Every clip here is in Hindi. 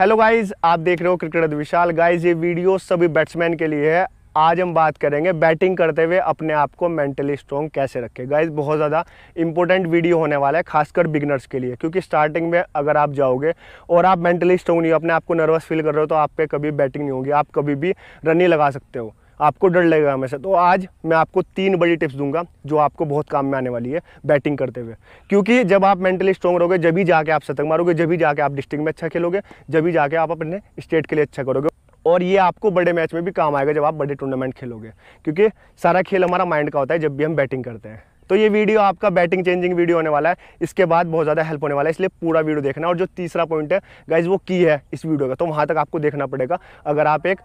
हेलो गाइस आप देख रहे हो क्रिकेट विशाल गाइस ये वीडियो सभी बैट्समैन के लिए है आज हम बात करेंगे बैटिंग करते हुए अपने आप को मेंटली स्ट्रॉन्ग कैसे रखें गाइस बहुत ज़्यादा इंपॉर्टेंट वीडियो होने वाला है खासकर बिगनर्स के लिए क्योंकि स्टार्टिंग में अगर आप जाओगे और आप मेंटली स्ट्रॉन्ग नहीं हो अपने आप को नर्वस फील कर रहे हो तो आप पे कभी बैटिंग नहीं होगी आप कभी भी रन नहीं लगा सकते हो आपको डर लगेगा हमेशा तो आज मैं आपको तीन बड़ी टिप्स दूंगा जो आपको बहुत काम में आने वाली है बैटिंग करते हुए क्योंकि जब आप मेंटली स्ट्रॉग रहोगे जब भी जाके आप शतक मारोगे जब भी जाके आप डिस्ट्रिक्ट में अच्छा खेलोगे जब भी जाके आप अपने स्टेट के लिए अच्छा करोगे और ये आपको बड़े मैच में भी काम आएगा जब आप बड़े टूर्नामेंट खेलोगे क्योंकि सारा खेल हमारा माइंड का होता है जब भी हम बैटिंग करते हैं तो ये वीडियो आपका बैटिंग चेंजिंग वीडियो होने वाला है इसके बाद बहुत ज़्यादा हेल्प होने वाला है इसलिए पूरा वीडियो देखना और जो तीसरा पॉइंट है गाइज वो की है इस वीडियो का तो वहाँ तक आपको देखना पड़ेगा अगर आप एक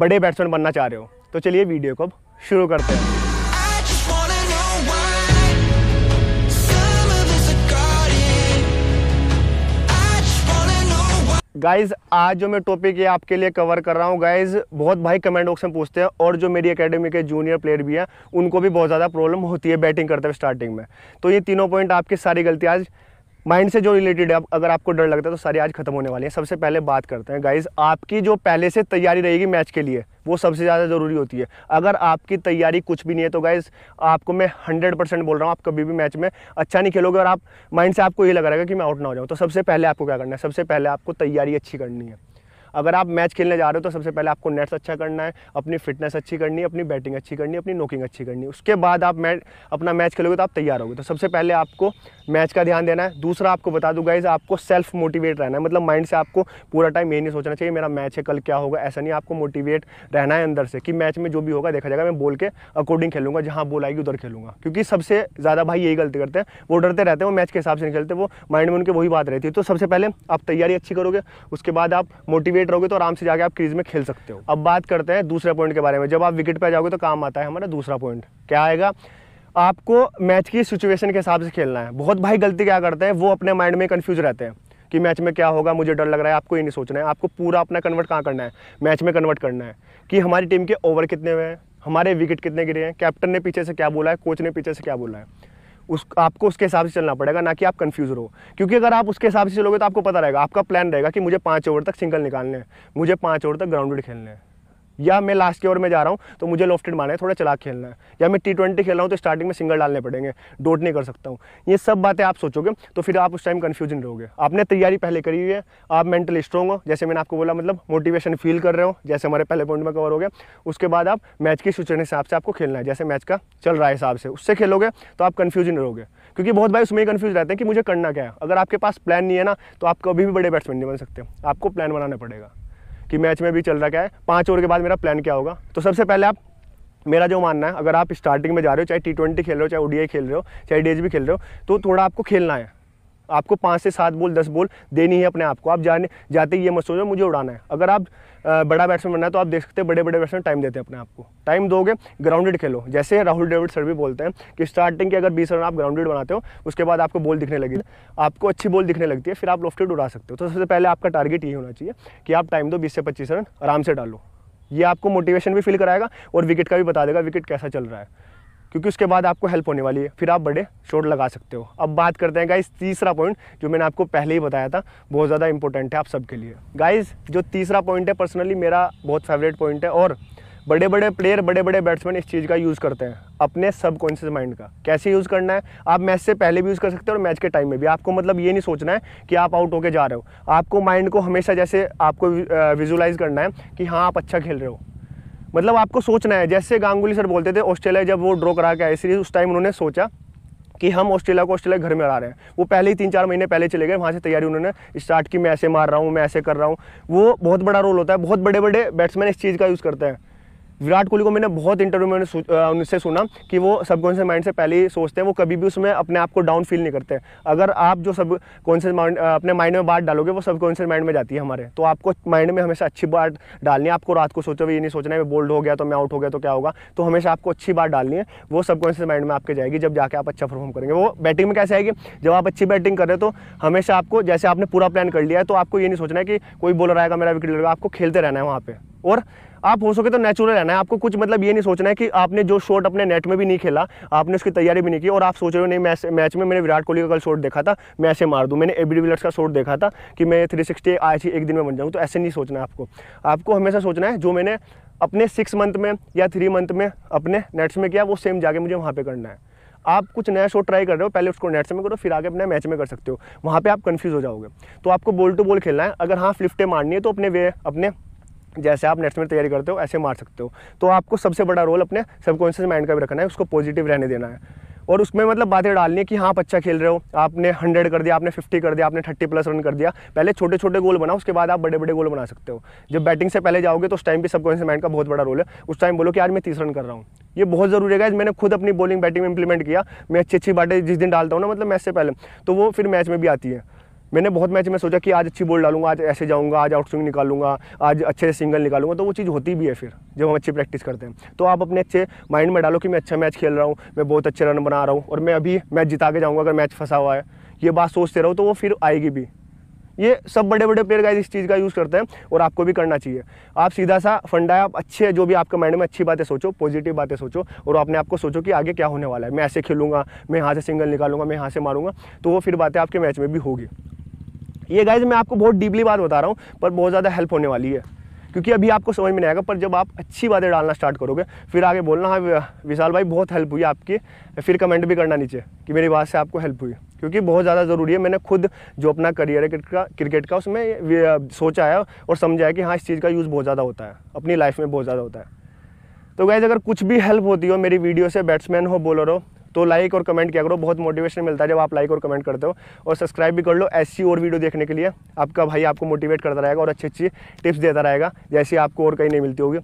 बड़े बैट्समैन बनना चाह रहे हो तो चलिए वीडियो को अब शुरू करते हैं गाइज आज जो मैं टॉपिक ये आपके लिए कवर कर रहा हूँ गाइज बहुत भाई कमेंट बॉक्स में पूछते हैं और जो मेरी एकेडमी के जूनियर प्लेयर भी हैं उनको भी बहुत ज़्यादा प्रॉब्लम होती है बैटिंग करते हुए स्टार्टिंग में तो ये तीनों पॉइंट आपकी सारी गलती आज माइंड से जो रिलेटेड है अगर आपको डर लगता है तो सारी आज खत्म होने वाली है सबसे पहले बात करते हैं गाइज आपकी जो पहले से तैयारी रहेगी मैच के लिए वो सबसे ज़्यादा ज़रूरी होती है अगर आपकी तैयारी कुछ भी नहीं है तो गाइज आपको मैं हंड्रेड परसेंट बोल रहा हूँ आप कभी भी मैच में अच्छा नहीं खेलोगे और आप माइंड से आपको ये लग रहा है कि मैं आउट ना हो जाऊँ तो सबसे पहले आपको क्या करना है सबसे पहले आपको तैयारी अच्छी करनी है अगर आप मैच खेलने जा रहे हो तो सबसे पहले आपको नेट्स अच्छा करना है अपनी फिटनेस अच्छी करनी है अपनी बैटिंग अच्छी करनी है अपनी नोकिंग अच्छी करनी है उसके बाद आप मैच अपना मैच खेलोगे तो आप तैयार होगे तो सबसे पहले आपको मैच का ध्यान देना है दूसरा आपको बता दूँ गाइज आपको सेल्फ मोटिवेट रहना है मतलब माइंड से आपको पूरा टाइम ये नहीं सोचना चाहिए मेरा मैच है कल क्या होगा ऐसा नहीं आपको मोटिवेट रहना है अंदर से कि मैच में जो भी होगा देखा जाएगा मैं बोल के अकॉर्डिंग खेलूंगा जहाँ बोल आएगी उधर खेलूंगा क्योंकि सबसे ज़्यादा भाई यही गलती करते हैं वो डरते रहते हैं वो मैच के हिसाब से नहीं खेलते वो माइंड में उनके वही बात रहती है तो सबसे पहले आप तैयारी अच्छी करोगे उसके बाद आप मोटिवेट फिट रहोगे तो आराम से जाके आप क्रीज में खेल सकते हो अब बात करते हैं दूसरे पॉइंट के बारे में जब आप विकेट पर जाओगे तो काम आता है हमारा दूसरा पॉइंट क्या आएगा आपको मैच की सिचुएशन के हिसाब से खेलना है बहुत भाई गलती क्या करते हैं वो अपने माइंड में कन्फ्यूज रहते हैं कि मैच में क्या होगा मुझे डर लग रहा है आपको ये नहीं सोचना है आपको पूरा अपना कन्वर्ट कहाँ करना है मैच में कन्वर्ट करना है कि हमारी टीम के ओवर कितने हुए हैं हमारे विकेट कितने गिरे हैं कैप्टन ने पीछे से क्या बोला है कोच ने पीछे से क्या बोला है उस आपको उसके हिसाब से चलना पड़ेगा ना कि आप कंफ्यूज रहो क्योंकि अगर आप उसके हिसाब से चलोगे तो आपको पता रहेगा आपका प्लान रहेगा कि मुझे पाँच ओवर तक सिंगल निकालने हैं मुझे पाँच ओवर तक ग्राउंडेड खेलने हैं या मैं लास्ट के ओवर में जा रहा हूँ तो मुझे लॉफ्टेड मारना है थोड़ा चलाक खेलना है या मैं टी ट्वेंटी खेल रहा हूँ तो स्टार्टिंग में सिंगल डालने पड़ेंगे डोट नहीं कर सकता हूँ ये सब बातें आप सोचोगे तो फिर आप उस टाइम कन्फ्यूजन रहोगे आपने तैयारी पहले करी हुई है आप मेंटली स्ट्रॉग हो जैसे मैंने आपको बोला मतलब मोटिवेशन फील कर रहे हो जैसे हमारे पहले पॉइंट में कवर हो गया उसके बाद आप मैच की सूचना हिसाब से आपको खेलना है जैसे मैच का चल रहा है हिसाब से उससे खेलोगे तो आप कन्फ्यूजन रहोगे क्योंकि बहुत भाई उसमें कन्फ्यूज रहते हैं कि मुझे करना क्या है अगर आपके पास प्लान नहीं है ना तो आप कभी भी बड़े बैट्समैन नहीं बन सकते आपको प्लान बनाना पड़ेगा कि मैच में भी चल रहा क्या है पाँच ओवर के बाद मेरा प्लान क्या होगा तो सबसे पहले आप मेरा जो मानना है अगर आप स्टार्टिंग में जा रहे हो चाहे टी ट्वेंटी खेल रहे हो चाहे ओडीआई खेल रहे हो चाहे डेज भी खेल रहे हो तो थोड़ा आपको खेलना है आपको पाँच से सात बोल दस बोल देनी है अपने आप को आप जाने जाते ये मत सोचो मुझे उड़ाना है अगर आप बड़ा बैट्समैन बनना है तो आप देख सकते हैं बड़े बड़े बैट्समैन टाइम देते हैं अपने आप को टाइम दोगे ग्राउंडेड खेलो जैसे राहुल ड्रेविड सर भी बोलते हैं कि स्टार्टिंग के अगर बीस रन आप ग्राउंडेड बनाते हो उसके बाद आपको बॉल दिखने लगी आपको अच्छी बॉल दिखने लगती है फिर आप लोफ्टेड उड़ा सकते हो तो सबसे पहले आपका टारगेट ये होना चाहिए कि आप टाइम दो बीस से पच्चीस रन आराम से डालो ये आपको मोटिवेशन भी फील कराएगा और विकेट का भी बता देगा विकेट कैसा चल रहा है क्योंकि उसके बाद आपको हेल्प होने वाली है फिर आप बड़े शॉट लगा सकते हो अब बात करते हैं गाइज तीसरा पॉइंट जो मैंने आपको पहले ही बताया था बहुत ज़्यादा इंपॉर्टेंट है आप सबके लिए गाइज जो तीसरा पॉइंट है पर्सनली मेरा बहुत फेवरेट पॉइंट है और बड़े बड़े प्लेयर बड़े बड़े बैट्समैन इस चीज़ का यूज़ करते हैं अपने सबकॉन्शियस माइंड का कैसे यूज़ करना है आप मैच से पहले भी यूज़ कर सकते हो और मैच के टाइम में भी आपको मतलब ये नहीं सोचना है कि आप आउट होकर जा रहे हो आपको माइंड को हमेशा जैसे आपको विजुलाइज करना है कि हाँ आप अच्छा खेल रहे हो मतलब आपको सोचना है जैसे गांगुली सर बोलते थे ऑस्ट्रेलिया जब वो ड्रॉ करा के आए सीरीज उस टाइम उन्होंने सोचा कि हम ऑस्ट्रेलिया को ऑस्ट्रेलिया घर में हरा रहे हैं वो पहले ही तीन चार महीने पहले चले गए वहाँ से तैयारी उन्होंने स्टार्ट की मैं ऐसे मार रहा हूँ मैं ऐसे कर रहा हूँ वो बहुत बड़ा रोल होता है बहुत बड़े बड़े बैट्समैन इस चीज़ का यूज़ करते हैं विराट कोहली को मैंने बहुत इंटरव्यू में उनसे सुना कि वो सबकॉन्शियस माइंड से पहले ही सोचते हैं वो कभी भी उसमें अपने आप को डाउन फील नहीं करते अगर आप जो सब कॉन्शियस माइंड अपने माइंड में बात डालोगे वो सबकॉन्शियस माइंड में जाती है हमारे तो आपको माइंड में हमेशा अच्छी बात डालनी है आपको रात को सोचो ये नहीं सोचना है बोल्ड हो गया तो मैं आउट हो गया तो क्या होगा तो हमेशा आपको अच्छी बात डालनी है वो सबकॉन्शियस माइंड में आपके जाएगी जब जाके आप अच्छा परफॉर्म करेंगे वो बैटिंग में कैसे आएगी जब आप अच्छी बैटिंग कर रहे तो हमेशा आपको जैसे आपने पूरा प्लान कर लिया है तो आपको ये नहीं सोचना है कि कोई बॉलर आएगा मेरा विकेट लगेगा आपको खेलते रहना है वहाँ पर और आप हो सके तो नेचुरल रहना है आपको कुछ मतलब ये नहीं सोचना है कि आपने जो शॉट अपने नेट में भी नहीं खेला आपने उसकी तैयारी भी नहीं की और आप सोच रहे हो नहीं मैच मैच में मैंने विराट कोहली का कल शॉट देखा था मैं ऐसे मार दूँ मैंने ए बी का शॉट देखा था कि मैं थ्री सिक्सटी एक दिन में बन जाऊँ तो ऐसे नहीं सोचना है आपको आपको हमेशा सोचना है जो मैंने अपने सिक्स मंथ में या थ्री मंथ में अपने नेट्स में किया वो सेम जाके मुझे वहाँ पर करना है आप कुछ नया शॉट ट्राई कर रहे हो पहले उसको नेट से में करो फिर आगे अपने मैच में कर सकते हो वहाँ पे आप कंफ्यूज हो जाओगे तो आपको बॉल टू बॉल खेलना है अगर हाँ फ्लिफ्टे मारनी है तो अपने वे अपने जैसे आप नेट्स में तैयारी करते हो ऐसे मार सकते हो तो आपको सबसे बड़ा रोल अपने सबकॉन्शियस माइंड का भी रखना है उसको पॉजिटिव रहने देना है और उसमें मतलब बातें डालनी है कि हाँ आप अच्छा खेल रहे हो आपने हंड्रेड कर दिया आपने फिफ्टी कर दिया आपने थर्टी प्लस रन कर दिया पहले छोटे छोटे गोल बनाओ उसके बाद आप बड़े बड़े गोल बना सकते हो जब बैटिंग से पहले जाओगे तो उस टाइम भी सबकॉन्शियस माइंड का बहुत बड़ा रोल है उस टाइम बोलो कि आज मैं तीस रन कर रहा हूँ ये बहुत जरूरी है मैंने खुद अपनी बॉलिंग बैटिंग में इंप्लीमेंट किया मैं अच्छी अच्छी बातें जिस दिन डालता हूँ ना मतलब मैच से पहले तो वो फिर मैच में भी आती है मैंने बहुत मैच में सोचा कि आज अच्छी बॉल डालूंगा आज ऐसे जाऊंगा आज आउट स्विंग निकालूंगा आज अच्छे से सिंगल निकालूंगा तो वो चीज़ होती भी है फिर जब हम अच्छी प्रैक्टिस करते हैं तो आप अपने अच्छे माइंड में डालो कि मैं अच्छा मैच खेल रहा हूँ मैं बहुत अच्छे रन बना रहा हूँ और मैं अभी मैच जिता के जाऊँगा अगर मैच फंसा हुआ है ये बात सोचते रहो तो वो फिर आएगी भी ये सब बड़े बड़े प्लेयर गाइज इस चीज़ का यूज़ करते हैं और आपको भी करना चाहिए आप सीधा सा फंडा आप अच्छे जो भी आपके माइंड में अच्छी बातें सोचो पॉजिटिव बातें सोचो और अपने आपको सोचो कि आगे क्या होने वाला है मैं ऐसे खेलूंगा मैं यहाँ से सिंगल निकालूंगा मैं यहाँ से मारूंगा तो वो फिर बातें आपके मैच में भी होगी ये गाइज मैं आपको बहुत डीपली बात बता रहा हूँ पर बहुत ज़्यादा हेल्प होने वाली है क्योंकि अभी आपको समझ में नहीं आएगा पर जब आप अच्छी बातें डालना स्टार्ट करोगे फिर आगे बोलना हाँ विशाल भाई बहुत हेल्प हुई आपकी फिर कमेंट भी करना नीचे कि मेरी बात से आपको हेल्प हुई क्योंकि बहुत ज़्यादा ज़रूरी है मैंने खुद जो अपना करियर है क्रिकेट का क्रिकेट का उसमें सोचा है और समझा है कि हाँ इस चीज़ का यूज़ बहुत ज़्यादा होता है अपनी लाइफ में बहुत ज़्यादा होता है तो गैज़ अगर कुछ भी हेल्प होती हो मेरी वीडियो से बैट्समैन हो बॉलर हो तो लाइक और कमेंट किया करो बहुत मोटिवेशन मिलता है जब आप लाइक और कमेंट करते हो और सब्सक्राइब भी कर लो ऐसी और वीडियो देखने के लिए आपका भाई आपको मोटिवेट करता रहेगा और अच्छी अच्छी टिप्स देता रहेगा जैसी आपको और कहीं नहीं मिलती होगी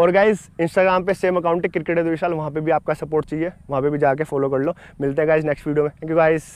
और गाइज इंस्टाग्राम पे सेम अकाउंट है क्रिकेट विशाल वहाँ पे भी आपका सपोर्ट चाहिए वहाँ पे भी जाके फॉलो कर लो मिलते हैं गाइज नेक्स्ट वीडियो में थैंक यू गाइज़